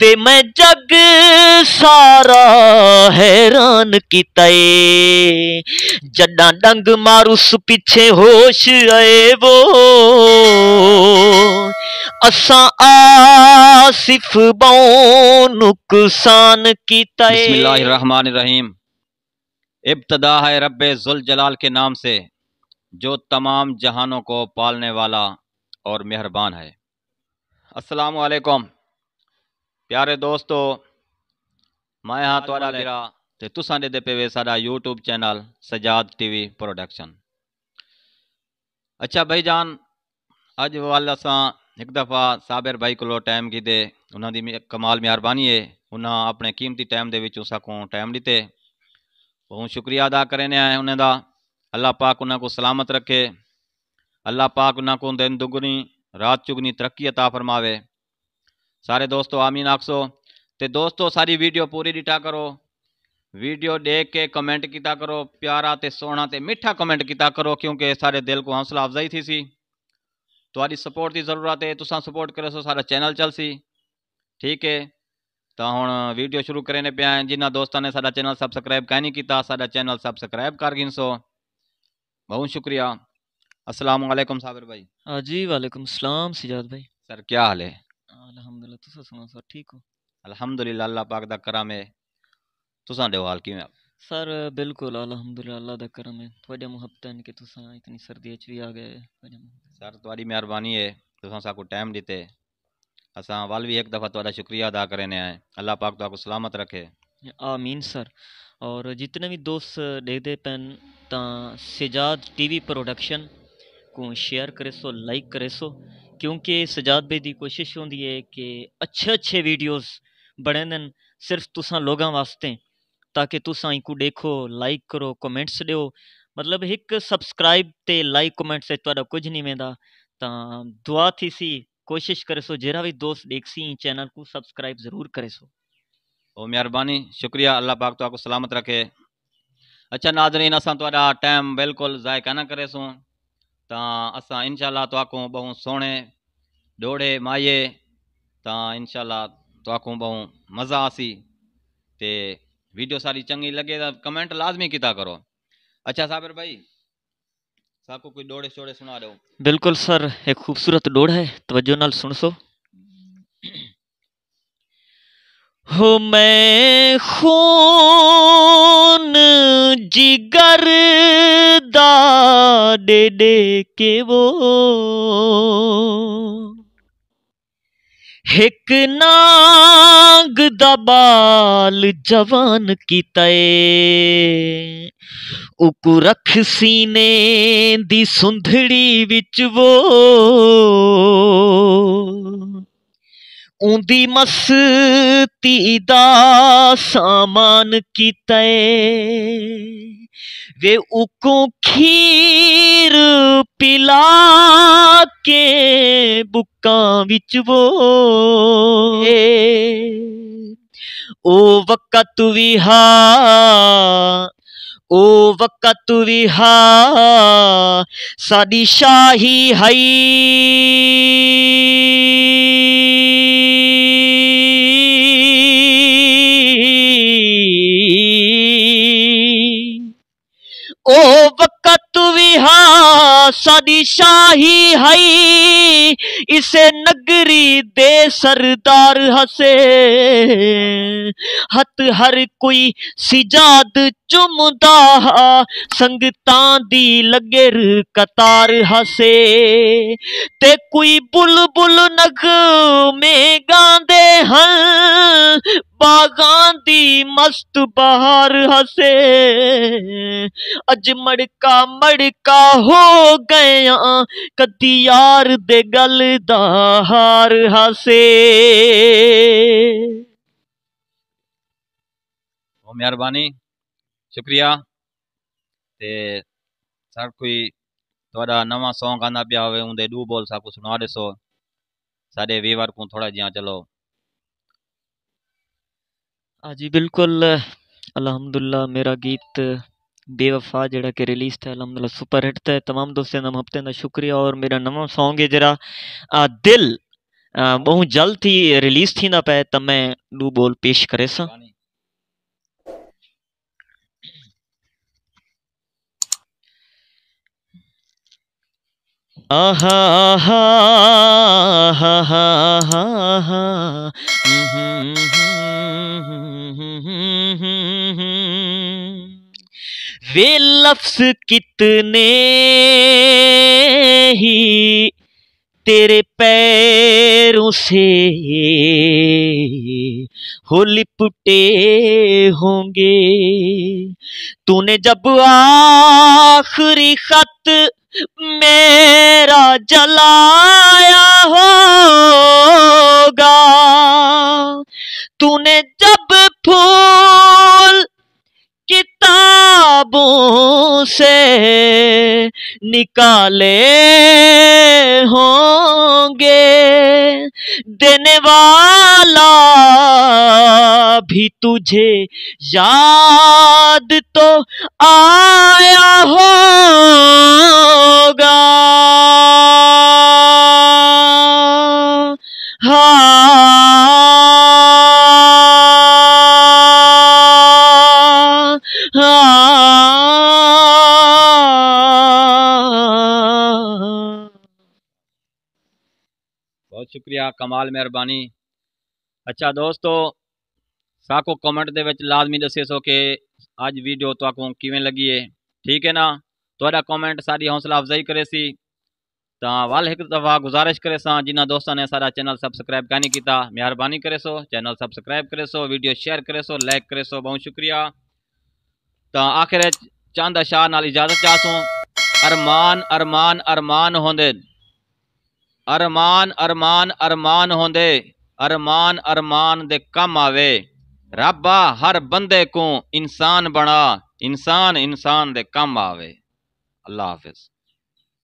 ते मैं जग सारा हैरान किता जडा डंग मारू सु पीछे होश आए वो असा आसिफ बो नुकसान किता रहमान रहीम इब्तदा है रब जुल जलाल के नाम से जो तमाम जहानों को पालने वाला और मेहरबान है असलम वालेकुम प्यारे दोस्तों मैं हाँ थोड़ा लेरा तो तेते पे वे सा YouTube channel Sajjad TV production अच्छा भाई जान अज वाल असा एक दफा साबिर भाई को टाइम की किते उन्होंने कमाल मेहरबानी है उन्हें अपने कीमती टाइम के को टाइम दिते बहुत शुक्रिया अदा करें उन्हें अल्लाह पाक उन्होंने को सलामत रखे अल्लाह पाक उन्होंने को दिन दुगनी रात चुगनी तरक्की अता फरमावे सारे दोस्तों आमीन आखसो तो दोस्तों सारी वीडियो पूरी डिटा करो वीडियो देख के कमेंट किता करो प्यारा ते सोना ते मिठा कमेंट किता करो क्योंकि सारे दिल को हौसला अफजाई थी सी तुम्हारी सपोर्ट की जरूरत है तुसा सपोर्ट करो सो सारा चैनल चल सी ठीक है तो हम वीडियो शुरू करने पे आए जिन्होंने दोस्तों ने सा चैनल सबसक्राइब कहीं नहीं किया चैनल सबसक्राइब कर गिन सो बहुत शुक्रिया अस्सलाम वालेकुम साबिर भाई हाँ जी वालेकुम सलाम सिजाद भाई सर क्या हाल है अलहमदिल्ला तुसा सुनो सर ठीक हो अलहमदुलिल्लाह अल्लाह पाक दा करम है तुसा दे हाल किवें सर बिल्कुल अलहमदुलिल्लाह अल्लाह दा करम है थोड़े मुहब्बत है कि तुसा इतनी सर्दी च भी आ गए सर तुम्हारी मेहरबानी है तुसा सा को टाइम दिते असा वाल भी एक दफ़ा तुम्हारा शुक्रिया अदा करने आए अल्लाह पाक तो आपको सलामत रखे आमीन सर और जितने भी दोस्त देखते पेन तो सिजाद टीवी प्रोडक्शन को शेयर करे सो लाइक करे सो क्योंकि सजाद भाई की कोशिश होंगी है कि अच्छे अच्छे वीडियोज़ बने दिन सिर्फ तुसा लोगों वास्ते ताकि तुसा इनको देखो लाइक करो कमेंट्स दो मतलब एक सब्सक्राइब ते लाइक कमेंट से कुछ नहीं मिलता तो दुआ थी सी कोशिश करे सो जरा भी दोस्त देख सी चैनल को सब्सक्राइब ज़रूर करे सो और मेहरबानी शुक्रिया अल्लाह पाक तो आपको सलामत रखे अच्छा नाजरीन असा टाइम बिल्कुल ज़ायका ना करे सूँ ਤਾਂ ਅਸਾਂ ਇਨਸ਼ਾਅੱਲਾ बहु सोने डोड़े ਡੋੜੇ त ਤਾਂ ਇਨਸ਼ਾਅੱਲਾ बहु मजा आसी ते वीडियो सारी चंगी लगे तो कमेंट लाजमी किता करो अच्छा साबिर भाई साको कोई डोड़े शोड़े सुना दो बिल्कुल सर एक खूबसूरत डोड़ है तवज्जो नाल सुन सो ਹਮੇ ਖੂਨ ਜਿਗਰ ਦਾ ਦੇ ਦੇ ਕੇ ਵੋ ਇੱਕ ਨਾਗ ਦਾ ਬਾਲ ਜਵਾਨ ਕੀਤਾ ਏ ਉਕੂ ਰਖ ਸੀਨੇ ਦੀ ਸੁੰਧੜੀ ਵਿੱਚ ਵੋ ऊंदी मस्ती दा सामान कीता वे उको खीर पिला के बुक्का बिच वो ओ वक्त विहा ओ वक्त विहा साडी शाही हई सादी शाही हई इसे नगरी दे सरदार हसे हत हर कोई सिजाद चुमदा संगतां दी लगेर कतार हसे ते कोई बुलबुल नग में गांदे हन बागान दी मस्त बहार हसे अज मड़का मड़का हो गया कदी यार दे गल दा हसे मेहरबानी शुक्रिया ते सर कोई थोड़ा नवा सॉन्ग आना पिया हो उनके डू बोल सबको सुना दसो साढ़े वीवर को थोड़ा जहाँ चलो हाँ जी बिल्कुल अलहमदुल्ला मेरा गीत बेवफा जरा कि रिलीज था अलहमदुल्ला सुपर हिट था तमाम दोस्तें नम हफ्ते का शुक्रिया और मेरा नवा सॉन्ग है जरा आ, दिल बहुत जल्द थी रिलीज थी ना पे तो मैं दू बोल पेश करे सा आहा आहा आहा आहा, आहा, आहा, आहा, आहा, हम्म, आहा, हम्म। आहा, आहा, आहा वे लफ्स कितने ही तेरे पैरों से हो लिपटे होंगे तूने जब आखिरी खत मेरा जलाया होगा तूने जब फूल ख्वाबों से निकाले होंगे देने वाला भी तुझे याद तो आया होगा हाँ शुक्रिया कमाल मेहरबानी अच्छा दोस्तों साको कमेंट के लाजमी दस सो कि अज वीडियो तो किमें लगी है ठीक है ना तो कॉमेंट सारी हौसला अफजाई करे तो वाल एक दफा गुजारिश करे सा जिन्होंने दोस्तों ने सारा चैनल सबसक्राइब का नहीं किया मेहरबानी करे सो चैनल सबसक्राइब करे सो वीडियो शेयर करे सो लाइक करे सो बहुत शुक्रिया तो आखिर चंद अशाह इजाजत चाहूँ अरमान अरमान अरमान होंदे ਅਰਮਾਨ ਅਰਮਾਨ ਅਰਮਾਨ ਹੁੰਦੇ ਅਰਮਾਨ ਅਰਮਾਨ ਦੇ ਕੰਮ ਆਵੇ ਰੱਬਾ ਹਰ ਬੰਦੇ ਕੋ ਇਨਸਾਨ ਬਣਾ ਇਨਸਾਨ ਇਨਸਾਨ ਦੇ ਕੰਮ ਆਵੇ ਅੱਲਾ ਹਾਫਿਜ਼